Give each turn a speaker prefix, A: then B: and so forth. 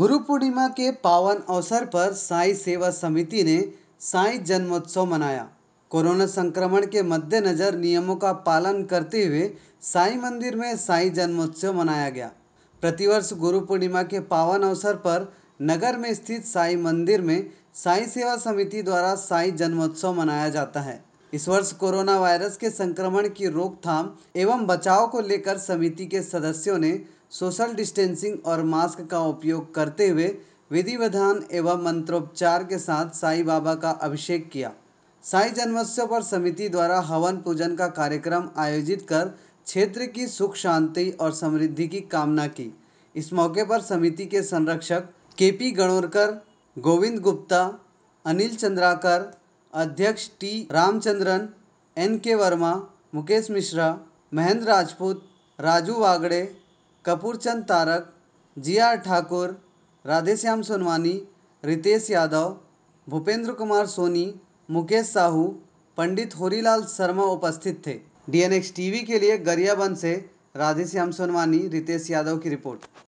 A: गुरु पूर्णिमा के पावन अवसर पर साई सेवा समिति ने साई जन्मोत्सव मनाया कोरोना संक्रमण के मद्देनज़र नियमों का पालन करते हुए साई मंदिर में साई जन्मोत्सव मनाया गया प्रतिवर्ष गुरु पूर्णिमा के पावन अवसर पर नगर में स्थित साई मंदिर में साई सेवा समिति द्वारा साई जन्मोत्सव मनाया जाता है इस वर्ष कोरोना वायरस के संक्रमण की रोकथाम एवं बचाव को लेकर समिति के सदस्यों ने सोशल डिस्टेंसिंग और मास्क का उपयोग करते हुए विधि विधान एवं मंत्रोपचार के साथ साईं बाबा का अभिषेक किया साई जन्मोत्सव पर समिति द्वारा हवन पूजन का कार्यक्रम आयोजित कर क्षेत्र की सुख शांति और समृद्धि की कामना की इस मौके पर समिति के संरक्षक के पी गणोरकर गोविंद गुप्ता अनिल चंद्राकर अध्यक्ष T Ramchandran N K Verma Mukesh Mishra Mahendra Rajput Raju Wagde Kapoorchand Tarak G R Thakur Radheshyam Sonwani Ritesh Yadav Bhupendra Kumar Soni Mukesh Sahu Pandit Horilal Sharma उपस्थित थे D N X T V के लिए गरियाबंद से राधेश्याम सोनवानी रितेश यादव की रिपोर्ट